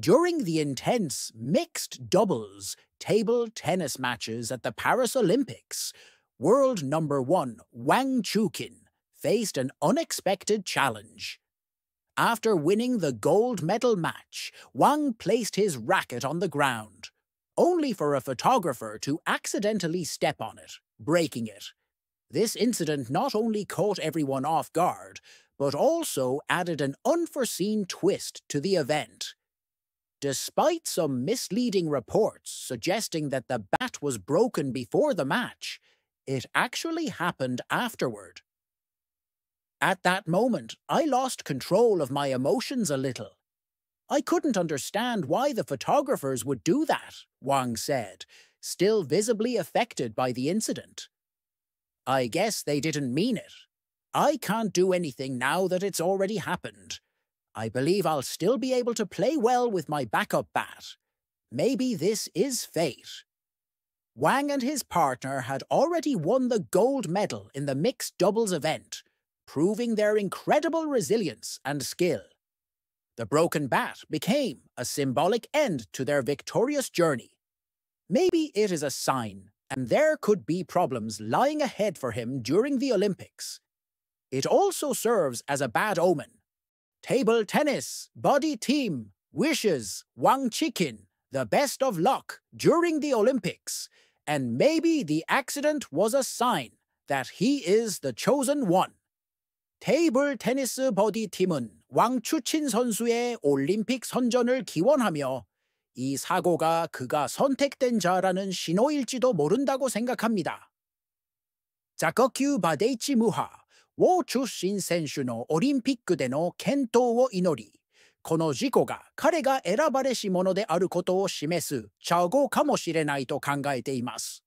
During the intense mixed doubles table tennis matches at the Paris Olympics, world number one Wang Chukin faced an unexpected challenge. After winning the gold medal match, Wang placed his racket on the ground, only for a photographer to accidentally step on it, breaking it. This incident not only caught everyone off guard, but also added an unforeseen twist to the event. Despite some misleading reports suggesting that the bat was broken before the match, it actually happened afterward. At that moment, I lost control of my emotions a little. I couldn't understand why the photographers would do that, Wang said, still visibly affected by the incident. I guess they didn't mean it. I can't do anything now that it's already happened. I believe I'll still be able to play well with my backup bat. Maybe this is fate. Wang and his partner had already won the gold medal in the mixed doubles event, proving their incredible resilience and skill. The broken bat became a symbolic end to their victorious journey. Maybe it is a sign, and there could be problems lying ahead for him during the Olympics. It also serves as a bad omen, table tennis, body team, wishes, Wang Chicken, the best of luck during the Olympics, and maybe the accident was a sign that he is the chosen one. 테이블 테니스 버디 팀은 왕추친 선수의 올림픽 선전을 기원하며 이 사고가 그가 선택된 자라는 신호일지도 모른다고 생각합니다. 자커큐 바데이치 무하 ウォー・チュッシン選手のオリンピックでの健闘を祈り、この事故が彼が選ばれし者であることを示す茶ャかもしれないと考えています。